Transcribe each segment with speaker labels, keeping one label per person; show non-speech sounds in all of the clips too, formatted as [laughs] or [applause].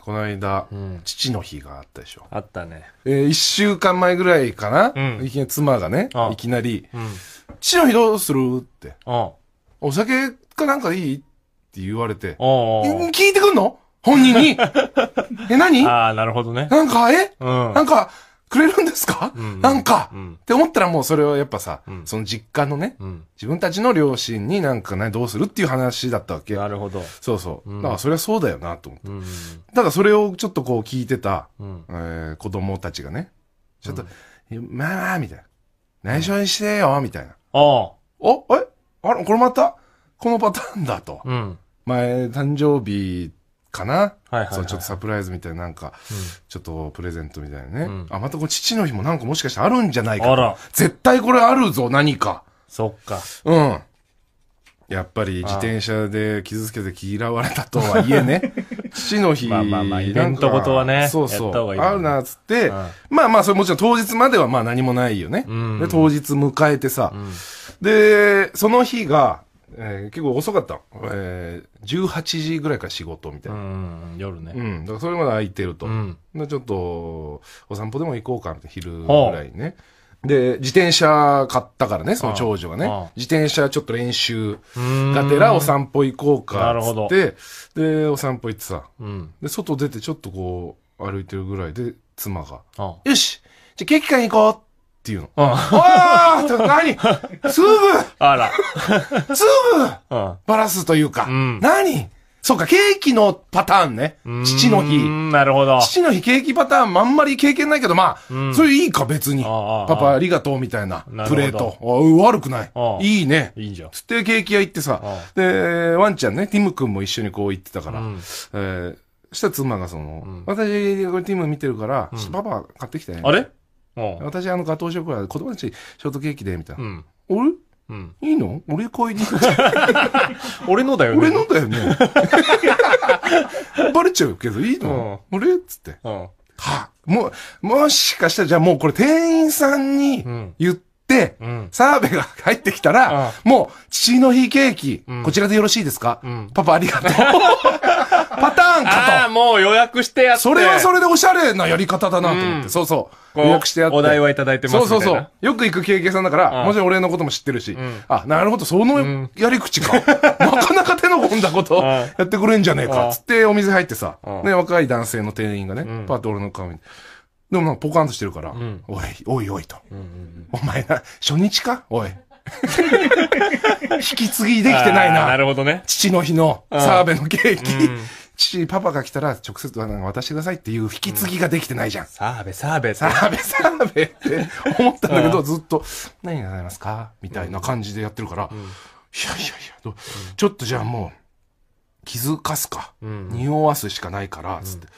Speaker 1: この間、うん、父の日があったでしょ。あったね。えー、一週間前ぐらいかな、うん、いきなり妻がね、いきなり、うん、父の日どうするって。お酒かなんかいいって言われて、聞いてくんの本人に。[laughs] え、何ああ、なるほどね。なんか、え、うん、なんか、くれるんですか、うんうん、なんか、うん、って思ったらもうそれはやっぱさ、うん、その実家のね、うん、自分たちの両親になんかね、どうするっていう話だったわけ。なるほど。そうそう。だからそれはそうだよなと思って。うんうん、ただそれをちょっとこう聞いてた、うん、えー、子供たちがね、ちょっと、まあまあ、みたいな。内緒にしてよ、みたいな。ああ。お、えあれ、これまた、このパターンだと。前、誕生日かな、はいはい、はい、そうちょっとサプライズみたいななんか、ちょっとプレゼントみたいなね、うん、あまたこう父の日もなんかもしかしてあるんじゃないかあら絶対これあるぞ何かそっかうんやっぱり自転車で傷つけて嫌われたとはいえね父の日まあまあまあイベントごとはねそうそうあるなっつってまあまあそれもちろん当日まではまあ何もないよね、うん、で当日迎えてさ、でその日がえー、結構遅かった、えー、18時ぐらいから仕事みたいなうん夜ねうんだからそれまで空いてると、うん、でちょっとお散歩でも行こうかな昼ぐらいねで、自転車買ったからね、その長女がね。自転車ちょっと練習がてらお散歩行こうかっって、で、お散歩行ってさ、うん、で、外出てちょっとこう歩いてるぐらいで、妻が、よしじゃあケーキ買いに行こうって言うの。ああ何粒 [laughs] あら。粒 [laughs] バラすというか。うん、何そうか、ケーキのパターンね。父の日。なるほど。父の日ケーキパターンあんまり経験ないけど、まあ、うん、それいいか別に。パパありがとうみたいなプレート。悪くない。いいね。いいんじゃん。つってケーキ屋行ってさ、で、ワンちゃんね、ティム君も一緒にこう行ってたから、うん、えー、した妻がその、うん、私、これティム見てるから、うん、パパ買ってきたよ、ね。あれ私、あの、ガトーショコラ、子供たち、ショートケーキで、みたいな。うん、俺、うん、いいの俺買いに行く。[laughs] 俺のだよね。俺のだよね。[laughs] バレちゃうけど、いいの、うん、俺っつって。うん、はもう、もしかしたら、じゃあもうこれ店員さんに言って、うん、澤部が入ってきたら、もう、父の日ケーキ、こちらでよろしいですか、うん、パパありがとう。[laughs] パターンかああ、もう予約してやって。それはそれでおしゃれなやり方だなと思って。うんそうそう。予約してやって。お題はいただいてますそうそうそう。よく行く経験さんだから、もちろん俺のことも知ってるし、あ、なるほど、そのやり口か。[laughs] なかなか手の込んだことやってくれんじゃねえか。つってお店入ってさ、ね、若い男性の店員がね、パッと俺の顔に。でもなんかポカンとしてるから、おい、おいおいと。お前な、初日かおい。[laughs] 引き継ぎできてないなな。るほどね。父の日の澤部のケーキ、父、パパが来たら直接渡してくださいっていう引き継ぎができてないじゃん。澤、部、澤部澤部澤部って [laughs] 思ったんだけど、ずっと、何がございますかみたいな感じでやってるから、いやいやいや、ちょっとじゃあもう、気づかすか、うん、匂わすしかないから、つって、うん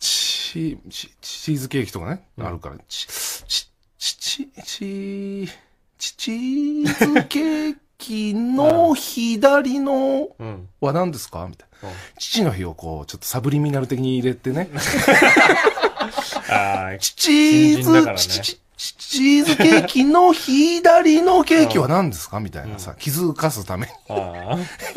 Speaker 1: チ、チ、チーズケーキとかね、あるから、チ、チ、チ、チ、チーズケーキ時の左のは何ですかみたいな。父の日をこう、ちょっとサブリミナル的に入れてね。[laughs] 父、ね、父、チーズケーキの左のケーキは何ですかみたいなさ、気づかすために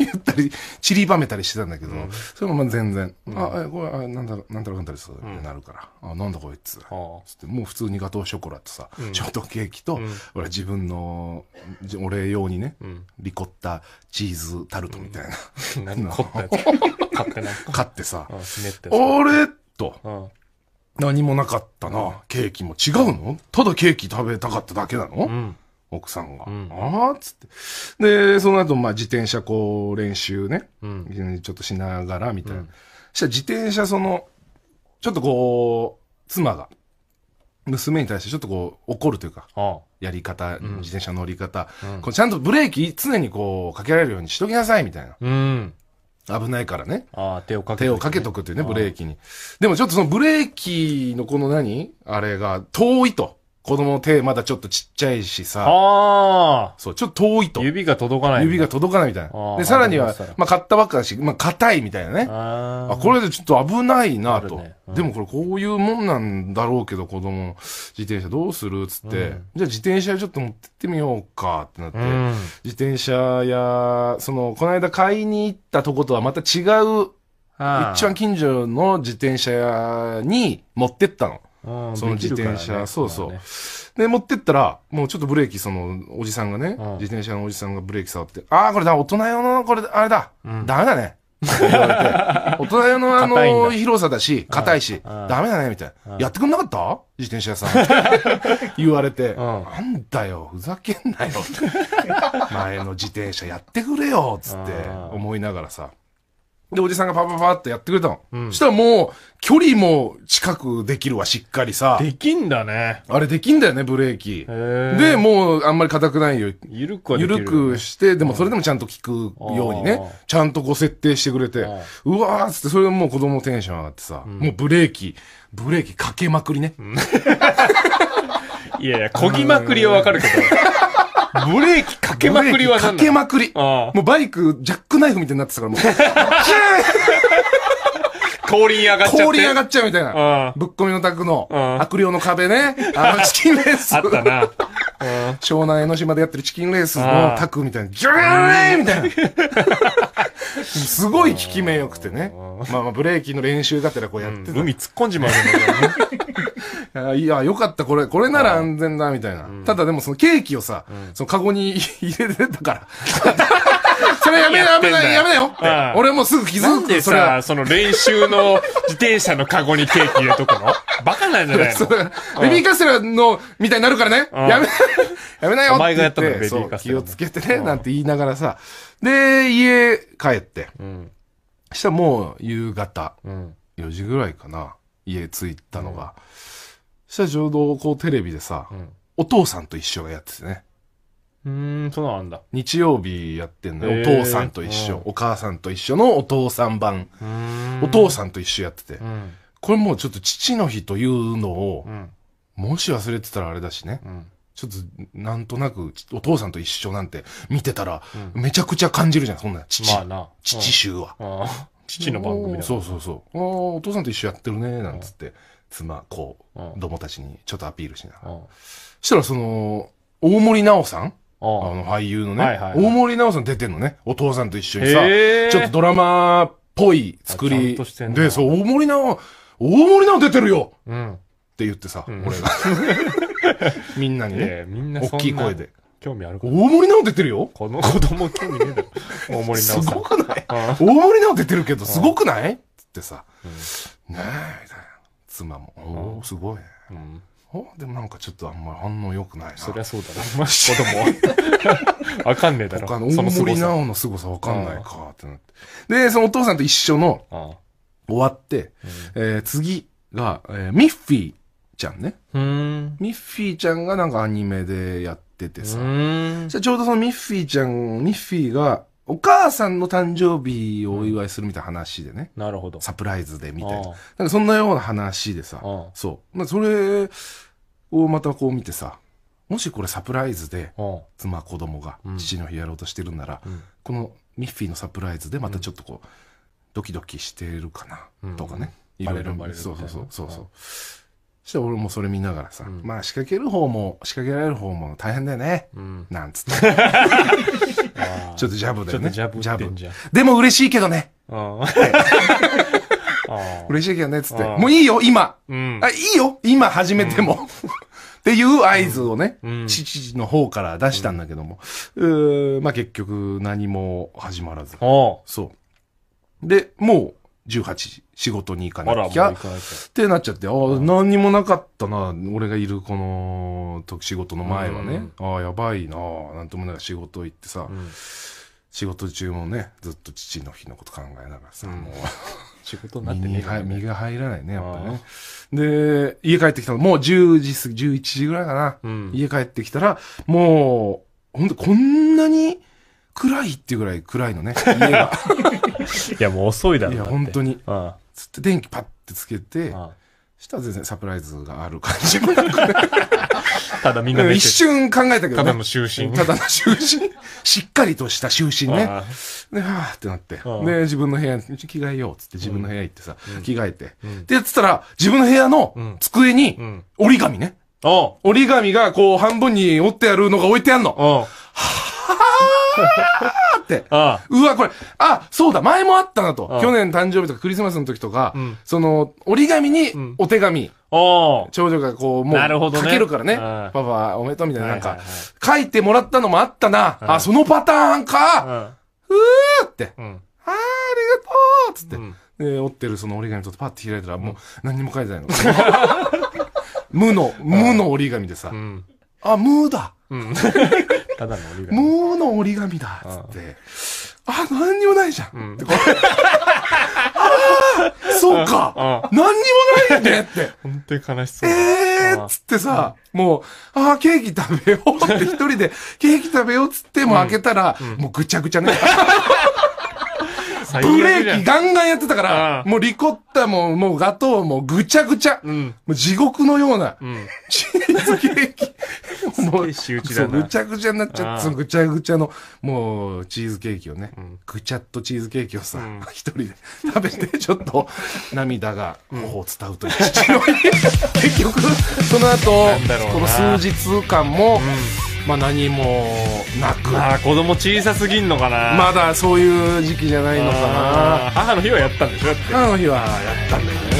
Speaker 1: [laughs] 言ったり、散りばめたりしてたんだけど、それもまあ全然、あ、これ、あなんだろ、なんだろ、なんだろ、うってなるから、あ、なんだこいつ、つってもう普通にガトーショコラとさ、ショートケーキと、俺自分の、お礼用にね、リコッタチーズタルトみたいな。何買った [laughs] 買ってな。買ってさ、あれと、何もなかったな。ケーキも違うのただケーキ食べたかっただけなの、うん、奥さんが。うん、ああつって。で、その後、まあ、自転車こう、練習ね。うん、ちょっとしながら、みたいな。うん、したら自転車、その、ちょっとこう、妻が、娘に対してちょっとこう、怒るというか、ああやり方、自転車乗り方、うん、こうちゃんとブレーキ常にこう、かけられるようにしときなさい、みたいな。うん危ないからね。ああ、手をかけ、手をかけとくっていうね、ブレーキに。でもちょっとそのブレーキのこの何あれが遠いと。子供の手まだちょっとちっちゃいしさ。ああ。そう、ちょっと遠いと。指が届かない。指が届かないみたいな。で、さらには、まあ、買ったばっかだし、まあ、硬いみたいなね。ああ。これでちょっと危ないなと、でもこれこういうもんなんだろうけど、子供の自転車どうするっつって、じゃあ自転車ちょっと持ってってみようかってなって、自転車や、その、この間買いに行ったとことはまた違う、一番近所の自転車に持ってったの。その自転車、ね、そうそう、ね、で、持ってったら、もうちょっとブレーキ、その、おじさんがね、自転車のおじさんがブレーキ触って、ああ、これだ、大人用の、これ、あれだ、うん、ダメだね。[laughs] 大人用のあの、広さだし、硬いし、ダメだね、みたいな。やってくんなかった自転車屋さん。[laughs] 言われて、なんだよ、ふざけんなよ。[laughs] 前の自転車やってくれよ、つって思いながらさ。で、おじさんがパパパってやってくれたの。うん、したらもう、距離も近くできるわ、しっかりさ。できんだね。あれできんだよね、ブレーキ。で、もう、あんまり硬くないよ。ゆるくはできる、ね、ゆるくして、でもそれでもちゃんと聞くようにね。ちゃんとこう設定してくれて。うわーっつって、それでもう子供テンション上がってさ、うん、もうブレーキ、ブレーキかけまくりね。うん、[laughs] いやいや、こぎまくりはわかるけど。ブレーキかけまくりはかけまくり。もうバイク、ジャックナイフみたいになってたから、もう。氷 [laughs] に上がっちゃう。氷に上がっちゃうみたいな。ぶっ込みの宅の、悪霊の壁ね。あの、チキンレース。あったな。[laughs] 湘南江ノ島でやってるチキンレースの宅みたいな、ジューンみたいな。すごい効き目良くてね。まあまあ、ブレーキの練習がてらこうやって海突っ込んじまうね。いや、よかった、これ、これなら安全だ、みたいな。ただでもそのケーキをさ、そのカゴに [laughs] 入れてたから。[laughs] それやめな、やめな、やめなよって。俺もすぐ気づくなんでさ、その練習の自転車のカゴにケーキ入れとくの [laughs] バカなんじゃないのベビーカステラの、みたいになるからね。やめ、
Speaker 2: やめなよって。お前がやったの、ベビーカステラ。気をつ
Speaker 1: けてね、なんて言いながらさ。で、家帰って。うん、したらもう夕方、うん、4時ぐらいかな。家着いたのが。うんしたらちょうどこうテレビでさ、うん、お父さんと一緒がやっててね。うん、そうなんだ。日曜日やってんのよ。お父さんと一緒、お母さんと一緒のお父さん版。お父さんと一緒やってて、うん。これもうちょっと父の日というのを、うん、もし忘れてたらあれだしね。ちょっと、なんとなく、お父さんと一緒なんて見てたら、めちゃくちゃ感じるじゃん、そんな。父、まあな、父集は。父の番組だ。そうそうそう。ああ、お父さんと一緒やってるね、なんつって。妻、子、どもたちにちょっとアピールしながら。したらその、大森おさんあの俳優のね、はいはいはい、大森おさん出てんのね。お父さんと一緒にさ、ちょっとドラマっぽい作り。で、そう、大森お。大森お出てるよ、うん、って言ってさ、俺が。[laughs] みんなにね、みんな大きい声で。興味あるか大森お出てるよこの [laughs] 子供興味ねえだ大森直さん。すごくない大森お出てるけど、すごくないってさ、ねえ、みたいな。妻も。おおすごいうんおでもなんかちょっとあんまり反応良くないな。そりゃそうだな、ね。子供。わかんねえだろ。の森なおの凄さわかんないかってなって。で、そのお父さんと一緒の、終わって、うん、えー、次が、えー、ミッフィーちゃんね。んミッフィーちゃんがなんかアニメでやっててさ。じゃちょうどそのミッフィーちゃん、ミッフィーが、お母さんの誕生日をお祝いするみたいな話でね。なるほど。サプライズでみたいな。なんかそんなような話でさ。そう。まあ、それをまたこう見てさ。もしこれサプライズで、妻、子供が父の日やろうとしてるなら、うん、このミッフィーのサプライズでまたちょっとこう、ドキドキしてるかな、とかね。いろいろ。そうそうそうそう。そうして俺もそれ見ながらさ、うん、まあ仕掛ける方も仕掛けられる方も大変だよね、うん、なんつって [laughs] ちょっとジャブでね。ジャブ。ジャブ。でも嬉しいけどね。[laughs] 嬉しいけどね、つって。もういいよ、今。うん、あいいよ、今始めても。[laughs] っていう合図をね、うん、父の方から出したんだけども、うん、まあ結局何も始まらず。そう。で、もう18時、仕事に行かなきゃ。ってなっちゃって、ああ、何にもなかったな、俺がいるこの、時仕事の前はね。ああ、やばいな、なんともない仕事行ってさ、仕事中もね、ずっと父の日のこと考えながらさ、もう。[laughs] 仕事になってね身が入らないね、やっぱね。で、家帰ってきたの、もう10時過ぎ、11時ぐらいかな。家帰ってきたら、もう、ほんとこんなに、暗いっていうぐらい暗いのね、[laughs] 家が。いや、もう遅いだろ。いや、本当に。つって電気パッてつけて、したら全然サプライズがある感じ。ただみんな一瞬考えたけどね。ただの就寝。ただの就寝。しっかりとした就寝ね。で、はぁってなって。で、自分の部屋に着替えようっつって自分の部屋行ってさ、着替えて。で、つったら、自分の部屋の机に折り紙ね。折り紙がこう半分に折ってあるのが置いてあんの。ーって。ああうわ、これ、あ、そうだ、前もあったなと。あ去年誕生日とかクリスマスの時とか、うん、その、折り紙にお手紙。うん長女がこう、もう、書けるからね。ねパパ、おめでとうみたいな、なんか、書いてもらったのもあったな。あ、そのパターンかうーって。あー、ありがとうつって。で、折ってるその折り紙ちょっとパッて開いたら、もう、何にも書いてないの。[laughs] 無の、無の折り紙でさ。あ、無だ。ただの折り紙。もうの折り紙だつって。あ、何にもないじゃん。うん、[laughs] ああそうか何にもないねって。[laughs] 本当に悲しそう。えーつってさ、もう、ああ、ケーキ食べようって一人で、ケーキ食べようっつっても開けたら、もうぐちゃぐちゃね。[laughs] ブレーキガンガンやってたから、もうリコッタも、もうガトーもぐちゃぐちゃ。うんもう地獄のような、うん。チーズケーキ。もう、仕うちそだう、ぐちゃぐちゃになっちゃって、そのぐちゃぐちゃの、もう、チーズケーキをね、ぐちゃっとチーズケーキをさ、ん一人で食べて、[laughs] ちょっと、涙が、頬う伝うという、[laughs] 結局、その後この数日間も、まあ、何もなくあ子供小さすぎんのかなまだそういう時期じゃないのかな母の日はやったんでしょ母の日はやったんだよね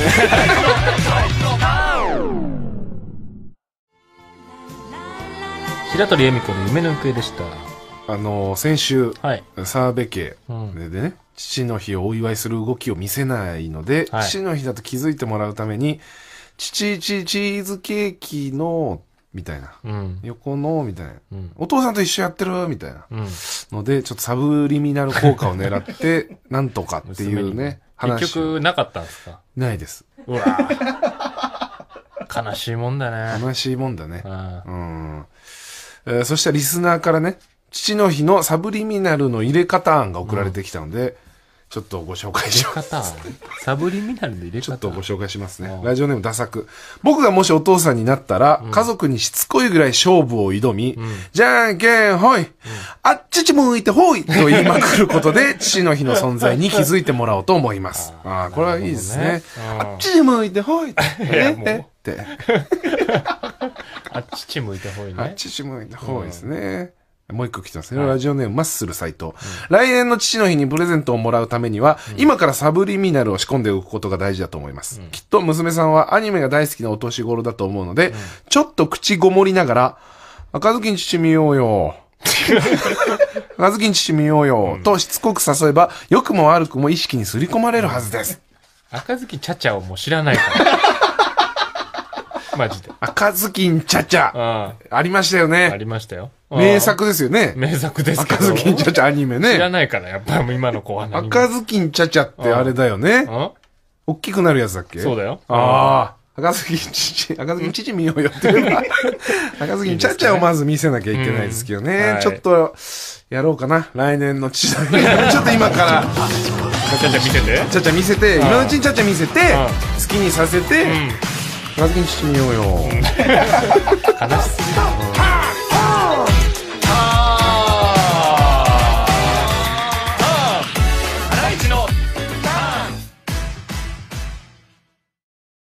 Speaker 1: 白鳥恵美子の夢の行方でしたあの先週、はい、澤部家でね、うん、父の日をお祝いする動きを見せないので、はい、父の日だと気づいてもらうために、父、父、チーズケーキのみたいな、うん、横のみたいな、うん、お父さんと一緒やってるみたいな、うん、のでちょっとサブリミナル効果を狙って [laughs] なんとかっていうね話結局なかったんですかないですうわ悲しいもんだね悲しいもんだねうん、えー、そしたらリスナーからね父の日のサブリミナルの入れ方案が送られてきたので、ちょっとご紹介します。サブリミナルの入れ方ちょっとご紹介しますね。ラジオネームダサく。僕がもしお父さんになったら、うん、家族にしつこいぐらい勝負を挑み、うん、じゃんけんほい、うん、あっちち向いてほいと言いまくることで、[laughs] 父の日の存在に気づいてもらおうと思います。ああ、これはいいですね。ねあっちち向いてほいって。えって。[laughs] あっちち向いてほいね。あっちち向いてほいですね。もう一個来てますね。はい、ラジオネーム、マッスル斎藤、うん、来年の父の日にプレゼントをもらうためには、うん、今からサブリミナルを仕込んでおくことが大事だと思います。うん、きっと娘さんはアニメが大好きなお年頃だと思うので、ちょっと口ごもりながら、赤ずきんちみようよ。赤ずきんちみようよ。としつこく誘えば、良くも悪くも意識にすり込まれるはずです。赤ずきんちゃちゃをもう知らないから。[laughs] マジで。赤ずきんちゃちゃ。ありましたよね。ありましたよ。名作ですよね。名作ですけど。赤ずきんちゃちゃアニメね。知らないから、やっぱり今の子は何赤ずきんちゃちゃってあれだよね。大きくなるやつだっけそうだよ。ああ。赤ずきんちち、赤ずきんちち見ようよって言えば、[laughs] 赤ずきんちゃちゃをまず見せなきゃいけないですけどね。ちょっと、やろうかな。来年のちちゃちょっと今から。ちゃちゃ見せてちゃちゃ見せて、今のうちにちゃちゃ見せて、好きにさせて、赤ずきんちち見ようよ。[laughs] 悲しすぎだ。